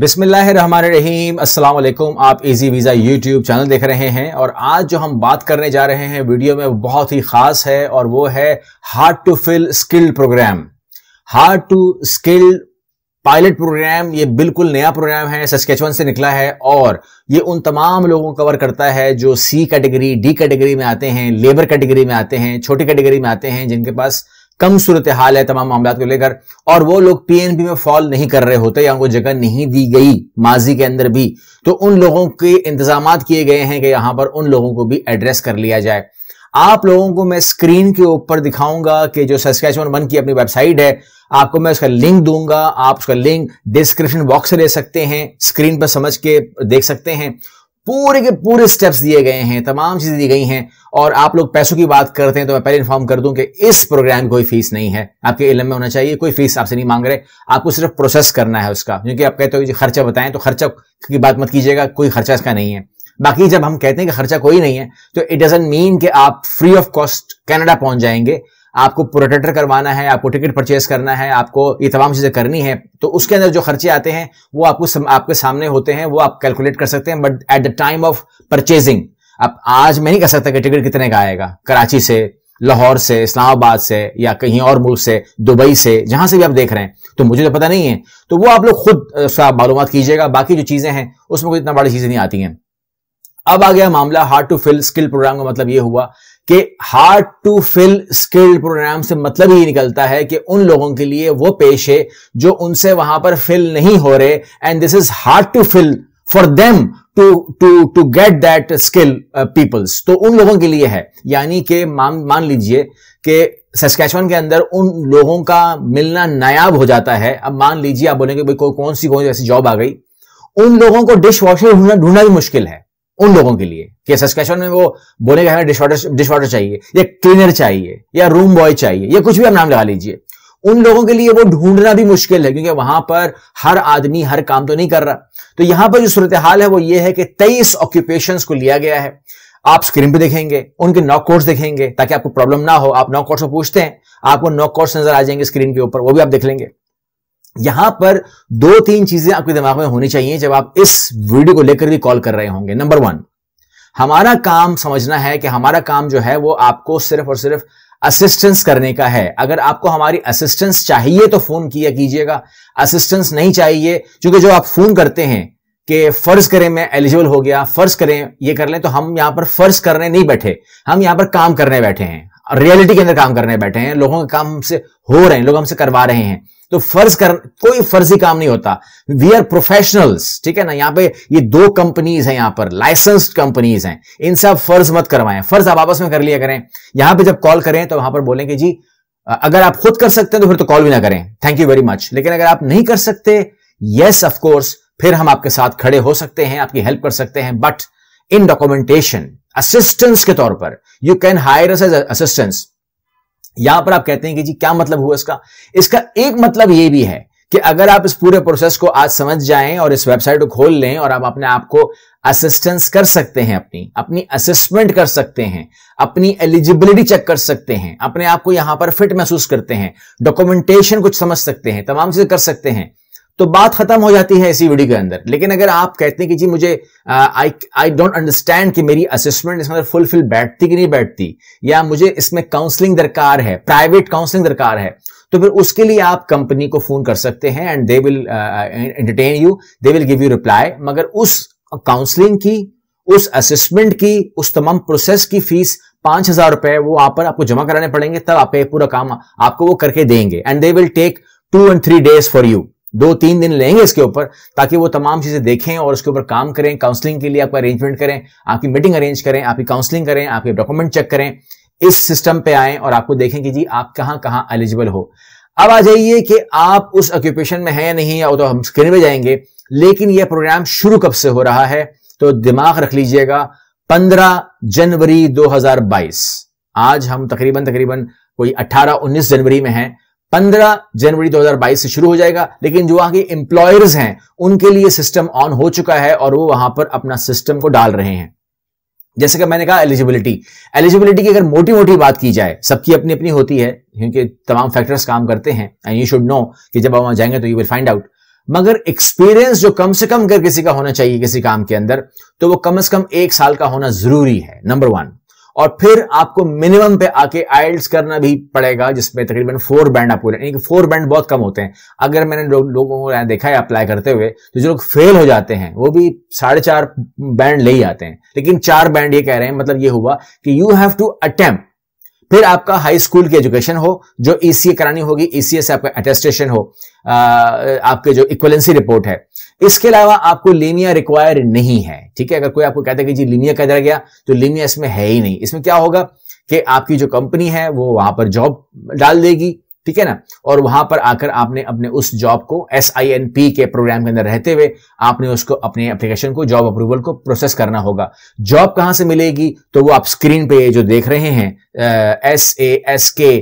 बिसमीम वालेकुम आप इजी वीज़ा यूट्यूब चैनल देख रहे हैं और आज जो हम बात करने जा रहे हैं वीडियो में बहुत ही ख़ास है और वो है hard to fill skill program hard to skilled pilot program ये बिल्कुल नया प्रोग्राम है सस्केचवन से निकला है और ये उन तमाम लोगों को कवर करता है जो सी कैटेगरी डी कैटेगरी में आते हैं लेबर कैटेगरी में आते हैं छोटी कैटेगरी में आते हैं जिनके पास कम सूरत हाल है तमाम मामला को लेकर और वो लोग पीएनबी में फॉल नहीं कर रहे होते या उनको जगह नहीं दी गई माजी के अंदर भी तो उन लोगों के इंतजाम किए गए हैं कि यहां पर उन लोगों को भी एड्रेस कर लिया जाए आप लोगों को मैं स्क्रीन के ऊपर दिखाऊंगा कि जो सस्कैचवन वन की अपनी वेबसाइट है आपको मैं उसका लिंक दूंगा आप उसका लिंक डिस्क्रिप्शन बॉक्स से ले सकते हैं स्क्रीन पर समझ के देख सकते हैं पूरे के पूरे स्टेप्स दिए गए हैं तमाम चीजें दी गई हैं और आप लोग पैसों की बात करते हैं तो मैं पहले इन्फॉर्म कर दूं कि इस प्रोग्राम कोई फीस नहीं है आपके इलम में होना चाहिए कोई फीस आपसे नहीं मांग रहे आपको सिर्फ प्रोसेस करना है उसका क्योंकि आप कहते हो कि खर्चा बताएं तो खर्चा की बात मत कीजिएगा कोई खर्चा इसका नहीं है बाकी जब हम कहते हैं कि खर्चा कोई नहीं है तो इट डजेंट मीन कि आप फ्री ऑफ कॉस्ट कैनेडा पहुंच जाएंगे आपको प्रोटेक्टर करवाना है आपको टिकट परचेस करना है आपको ये तमाम चीज़ें करनी है तो उसके अंदर जो खर्चे आते हैं वो आपको आपके सामने होते हैं वो आप कैलकुलेट कर सकते हैं but at the time of purchasing अब आज मैं नहीं कह सकता कि टिकट कितने का आएगा कराची से लाहौर से इस्लामाबाद से या कहीं और मुल्क से दुबई से जहां से भी आप देख रहे हैं तो मुझे तो पता नहीं है तो वो आप लोग खुद मालूम कीजिएगा बाकी जो चीज़ें हैं उसमें कोई इतना बड़ी चीज़ें नहीं आती हैं अब आ गया मामला hard to fill skill program का मतलब ये हुआ कि hard to fill skill program से मतलब ये निकलता है कि उन लोगों के लिए वो पेशे जो उनसे वहां पर फिल नहीं हो रहे and this is hard to fill for them to to to get that skill peoples तो उन लोगों के लिए है यानी कि मान मान लीजिए कि सस्कैचवन के अंदर उन लोगों का मिलना नायाब हो जाता है अब मान लीजिए आप बोलेंगे भाई कोई कौन सी कौन सी जॉब आ गई उन लोगों को डिश वॉशर ढूंढना ढूंढना भी मुश्किल है उन लोगों के लिए कि सस्कैचवन में वो बोलेगा हमें डिश वॉटर डिश वॉटर चाहिए या क्लीनर चाहिए या रूम बॉय चाहिए या कुछ भी आप नाम लगा लीजिए उन लोगों के लिए वो ढूंढना भी मुश्किल है क्योंकि वहां पर हर आदमी हर काम तो नहीं कर रहा तो यहां पर जो सूरत हाल है वो ये है कि तेईस ऑक्यूपेशन को लिया गया है आप स्क्रीन पे देखेंगे उनके नॉक कोर्स देखेंगे ताकि आपको प्रॉब्लम ना हो आप नॉक कोर्स को पूछते हैं आपको नॉक कोर्स नजर आ जाएंगे स्क्रीन के ऊपर वो भी आप देख लेंगे यहां पर दो तीन चीजें आपके दिमाग में होनी चाहिए जब आप इस वीडियो को लेकर भी कॉल कर रहे होंगे नंबर वन हमारा काम समझना है कि हमारा काम जो है वो आपको सिर्फ और सिर्फ असिस्टेंस करने का है अगर आपको हमारी असिस्टेंस चाहिए तो फोन किया कीजिएगा असिस्टेंस नहीं चाहिए क्योंकि जो आप फोन करते हैं कि फर्ज करें मैं एलिजिबल हो गया फर्ज करें ये कर लें तो हम यहां पर फर्ज करने नहीं बैठे हम यहां पर काम करने बैठे हैं रियलिटी के अंदर काम करने बैठे हैं लोगों के काम हमसे हो रहे हैं लोग हमसे करवा रहे हैं तो फर्ज कर कोई फर्जी काम नहीं होता वी आर प्रोफेशनल्स ठीक है ना यहां पे ये दो कंपनीज हैं यहां पर लाइसेंस्ड कंपनीज हैं इनसे आप फर्ज मत करवाएं फर्ज आप आपस में कर लिया करें यहां पे जब कॉल करें तो वहां पर बोलेंगे जी अगर आप खुद कर सकते हैं तो फिर तो कॉल भी ना करें थैंक यू वेरी मच लेकिन अगर आप नहीं कर सकते येस ऑफकोर्स फिर हम आपके साथ खड़े हो सकते हैं आपकी हेल्प कर सकते हैं बट इन डॉक्यूमेंटेशन असिस्टेंस के तौर पर यू कैन हायर असिस्टेंस यहां पर आप कहते हैं कि जी क्या मतलब हुआ इसका इसका एक मतलब ये भी है कि अगर आप इस पूरे प्रोसेस को आज समझ जाएं और इस वेबसाइट को खोल लें और आप अपने आप को असिस्टेंस कर सकते हैं अपनी अपनी असेसमेंट कर सकते हैं अपनी एलिजिबिलिटी चेक कर सकते हैं अपने आप को यहां पर फिट महसूस करते हैं डॉक्यूमेंटेशन कुछ समझ सकते हैं तमाम चीजें कर सकते हैं तो बात खत्म हो जाती है इसी वीडियो के अंदर लेकिन अगर आप कहते हैं कि जी मुझे आई आई डोंट अंडरस्टैंड कि मेरी असेसमेंट इसमें फुलफिल बैठती कि नहीं बैठती या मुझे इसमें काउंसलिंग दरकार है प्राइवेट काउंसलिंग दरकार है तो फिर उसके लिए आप कंपनी को फोन कर सकते हैं and they will entertain you they will give you reply मगर उस काउंसलिंग की उस असेसमेंट की उस तमाम प्रोसेस की फीस पांच हजार रुपए वो आप पर आपको जमा कराने पड़ेंगे तब आप पूरा काम आपको वो करके देंगे and they will take two and three days for you दो तीन दिन लेंगे इसके ऊपर ताकि वो तमाम चीज़ें देखें और उसके ऊपर काम करें काउंसलिंग के लिए आपका अरेंजमेंट करें आपकी मीटिंग अरेंज करें आपकी काउंसलिंग करें आपके डॉक्यूमेंट चेक करें इस सिस्टम पे आए और आपको देखें कि जी आप कहां कहां एलिजिबल हो अब आ जाइए कि आप उस ऑक्यूपेशन में है या नहीं या तो हम स्क्रीन पे जाएंगे लेकिन यह प्रोग्राम शुरू कब से हो रहा है तो दिमाग रख लीजिएगा 15 जनवरी 2022 आज हम तकरीबन तकरीबन कोई 18-19 जनवरी में हैं 15 जनवरी 2022 से शुरू हो जाएगा लेकिन जो वहां के एम्प्लॉयर्स हैं उनके लिए सिस्टम ऑन हो चुका है और वो वहां पर अपना सिस्टम को डाल रहे हैं जैसे कि मैंने कहा एलिजिबिलिटी एलिजिबिलिटी की अगर मोटी मोटी बात की जाए सबकी अपनी अपनी होती है क्योंकि तमाम फैक्टर्स काम करते हैं एंड यू शुड नो कि जब आप वहां जाएंगे तो यू विल फाइंड आउट मगर एक्सपीरियंस जो कम से कम अगर किसी का होना चाहिए किसी काम के अंदर तो वो कम से कम एक साल का होना जरूरी है नंबर वन और फिर आपको मिनिमम पे आके आइल्स करना भी पड़ेगा जिसमें तकरीबन फोर बैंड आपको यानी कि फोर बैंड बहुत कम होते हैं अगर मैंने लो, लोगों को देखा है अप्लाई करते हुए तो जो लोग फेल हो जाते हैं वो भी साढ़े चार बैंड ले ही आते हैं लेकिन चार बैंड ये कह रहे हैं मतलब ये हुआ कि यू हैव टू अटेम्प्ट फिर आपका हाई स्कूल की एजुकेशन हो जो ईसीए e करानी होगी ईसीए e से आपका अटेस्टेशन हो आ, आपके जो इक्वलेंसी रिपोर्ट है इसके अलावा आपको लीनिया रिक्वायर नहीं है ठीक है अगर कोई आपको कहता है कि जी लीनिया कह दिया गया तो लीनिया इसमें है ही नहीं इसमें क्या होगा कि आपकी जो कंपनी है वो वहां पर जॉब डाल देगी ठीक है ना और वहां पर आकर आपने अपने उस जॉब को एस आई एन पी के प्रोग्राम के अंदर रहते हुए आपने उसको अपने एप्लीकेशन को जॉब अप्रूवल को प्रोसेस करना होगा जॉब कहां से मिलेगी तो वो आप स्क्रीन पे जो देख रहे हैं S A S K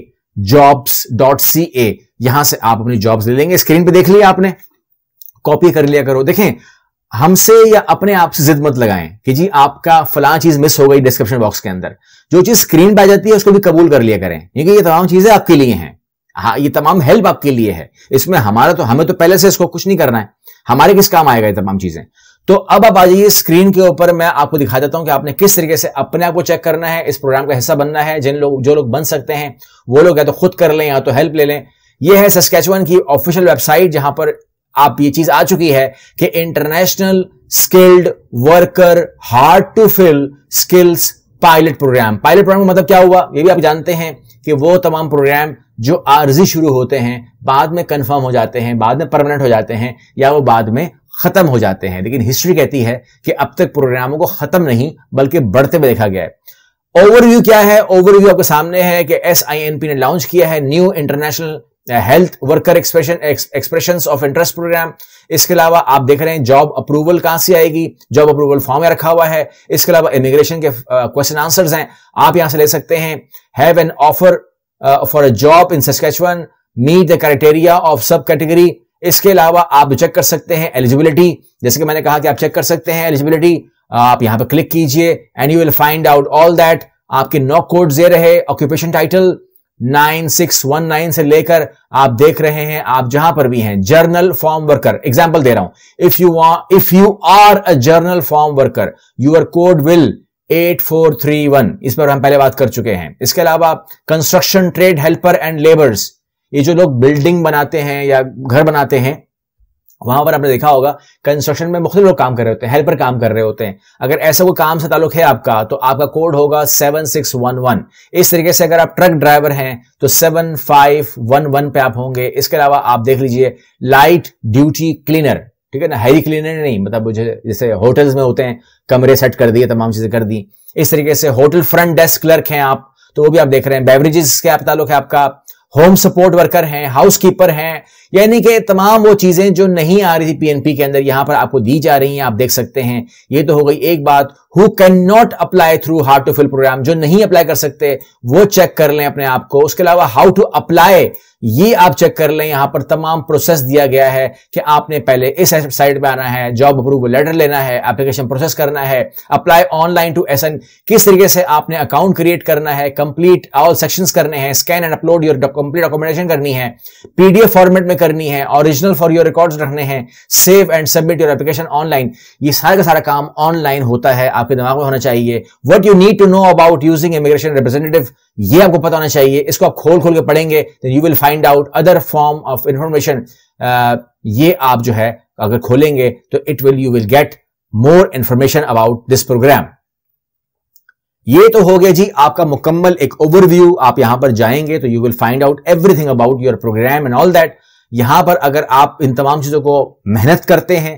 jobs dot C A यहां से आप अपनी जॉब्स ले लेंगे स्क्रीन पे देख लिया आपने कॉपी कर लिया करो देखें हमसे या अपने आप से जिद मत लगाएं कि जी आपका फला चीज मिस हो गई डिस्क्रिप्शन बॉक्स के अंदर जो चीज स्क्रीन पर आ जाती है उसको भी कबूल कर लिया करें क्योंकि ये तमाम चीजें आपके लिए हैं हाँ ये तमाम हेल्प आपके लिए है इसमें हमारा तो हमें तो पहले से इसको कुछ नहीं करना है हमारे किस काम आएगा ये तमाम चीजें तो अब आप आ जाइए स्क्रीन के ऊपर मैं आपको दिखा देता हूं कि आपने किस तरीके से अपने आप को चेक करना है इस प्रोग्राम का हिस्सा बनना है जिन लोग जो लोग बन सकते हैं वो लोग या तो खुद कर लें या तो हेल्प ले लें यह है सस्केचुअन की ऑफिशियल वेबसाइट जहां पर आप ये चीज आ चुकी है कि international skilled worker hard to fill skills pilot program pilot program मतलब क्या हुआ ये भी आप जानते हैं कि वो तमाम प्रोग्राम जो आर्जी शुरू होते हैं बाद में कंफर्म हो जाते हैं बाद में परमानेंट हो जाते हैं या वो बाद में खत्म हो जाते हैं लेकिन हिस्ट्री कहती है कि अब तक प्रोग्रामों को खत्म नहीं बल्कि बढ़ते हुए देखा गया है ओवरव्यू क्या है ओवरव्यू आपके सामने है कि एस आई एन पी ने लॉन्च किया है new international health worker expression expression of interest program इसके अलावा आप देख रहे हैं जॉब अप्रूवल कहां से आएगी जॉब अप्रूवल फॉर्म में रखा हुआ है इसके अलावा इमिग्रेशन के क्वेश्चन uh, आंसर्स हैं आप यहां से ले सकते हैं have an offer for a job in Saskatchewan meet the criteria of sub category इसके अलावा आप चेक कर सकते हैं एलिजिबिलिटी जैसे कि मैंने कहा कि आप चेक कर सकते हैं एलिजिबिलिटी आप यहां पर क्लिक कीजिए and you will find out all that आपके नो कोड जे रहे ऑक्यूपेशन टाइटल 9619 से लेकर आप देख रहे हैं आप जहां पर भी हैं जर्नल फॉर्म वर्कर एग्जाम्पल दे रहा हूं if you if you are a general farm worker your code will 8431 इस पर हम पहले बात कर चुके हैं इसके अलावा construction trade helper and labours ये जो लोग बिल्डिंग बनाते हैं या घर बनाते हैं वहां पर आपने देखा होगा कंस्ट्रक्शन में मुख्तु लोग काम कर रहे होते हैं हेल्पर काम कर रहे होते हैं अगर ऐसा कोई काम से ताल्लुक है आपका तो आपका कोड होगा सेवन सिक्स वन वन इस तरीके से अगर आप ट्रक ड्राइवर हैं तो सेवन फाइव वन वन पे आप होंगे इसके अलावा आप देख लीजिए लाइट ड्यूटी क्लीनर ठीक है ना हैरी क्लीनर नहीं मतलब मुझे जैसे होटल्स में होते हैं कमरे सेट कर दिए तमाम चीजें कर दी इस तरीके से होटल फ्रंट डेस्क क्लर्क हैं आप तो वो भी आप देख रहे हैं बेवरेजेस के आप ताल्लुक है आपका होम सपोर्ट वर्कर हैं हाउस कीपर हैं यानी कि तमाम वो चीजें जो नहीं आ रही थी पीएनपी के अंदर यहां पर आपको दी जा रही हैं आप देख सकते हैं ये तो हो गई एक बात who can not apply through hard to fill program जो नहीं अप्लाई कर सकते वो चेक कर लें अपने आप को उसके अलावा हाउ टू अप्लाई ये आप चेक कर लें यहां पर तमाम प्रोसेस दिया गया है कि आपने पहले इस साइट पे आना है जॉब अप्रूवल लेटर लेना है एप्लीकेशन प्रोसेस करना है अप्लाई ऑनलाइन टू एस किस तरीके से आपने अकाउंट क्रिएट करना है कंप्लीट ऑल सेक्शंस करने हैं scan and upload your complete documentation करनी है पीडीएफ फॉर्मेट में करनी है ओरिजिनल फॉर योर रिकॉर्ड्स रखने हैं save and submit your application online ये सारा का सारा काम ऑनलाइन होता है आपके दिमाग में होना चाहिए what you need to know about using immigration representative ये आपको पता होना चाहिए इसको आप खोल खोल के पढ़ेंगे you will find out other form of information ये आप जो है अगर खोलेंगे तो it will you will get more information about this program ये तो हो गया जी आपका मुकम्मल एक ओवरव्यू आप यहां पर जाएंगे तो you will find out everything about your program and all that यहां पर अगर आप इन तमाम चीजों को मेहनत करते हैं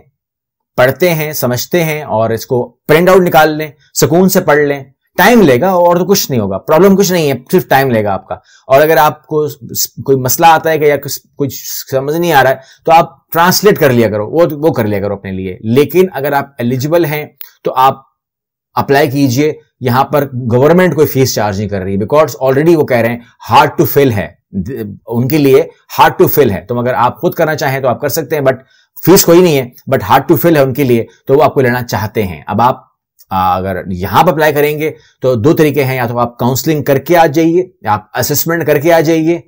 पढ़ते हैं समझते हैं और इसको प्रिंट आउट निकाल लें सुकून से पढ़ लें टाइम लेगा और तो कुछ नहीं होगा प्रॉब्लम कुछ नहीं है सिर्फ टाइम लेगा आपका और अगर आपको कोई मसला आता है कि या कुछ कुछ समझ नहीं आ रहा है तो आप ट्रांसलेट कर लिया करो वो वो कर लिया करो अपने लिए लेकिन अगर आप एलिजिबल हैं तो आप अप्लाई कीजिए यहां पर गवर्नमेंट कोई फीस चार्ज नहीं कर रही बिकॉज ऑलरेडी वो कह रहे हैं हार्ड टू फिल है उनके लिए हार्ड टू फिल है तो अगर आप खुद करना चाहें तो आप कर सकते हैं बट फीस कोई नहीं है बट हार्ड टू फिल है उनके लिए तो वो आपको लेना चाहते हैं अब आप अगर यहां पर अप्लाई करेंगे तो दो तरीके हैं या तो आप काउंसलिंग करके आ जाइए या आप असेसमेंट करके आ जाइए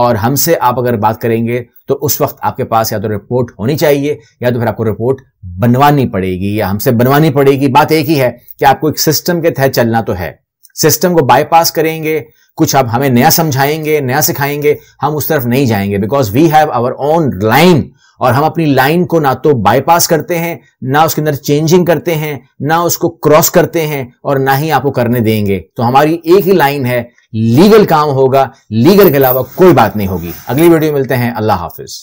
और हमसे आप अगर बात करेंगे तो उस वक्त आपके पास या तो रिपोर्ट होनी चाहिए या तो फिर आपको रिपोर्ट बनवानी पड़ेगी या हमसे बनवानी पड़ेगी बात एक ही है कि आपको एक सिस्टम के तहत चलना तो है सिस्टम को बाईपास करेंगे कुछ अब हमें नया समझाएंगे नया सिखाएंगे हम उस तरफ नहीं जाएंगे because we have our own line और हम अपनी लाइन को ना तो बाईपास करते हैं ना उसके अंदर चेंजिंग करते हैं ना उसको क्रॉस करते हैं और ना ही आपको करने देंगे तो हमारी एक ही लाइन है लीगल काम होगा लीगल के अलावा कोई बात नहीं होगी अगली वीडियो मिलते हैं अल्लाह हाफिज़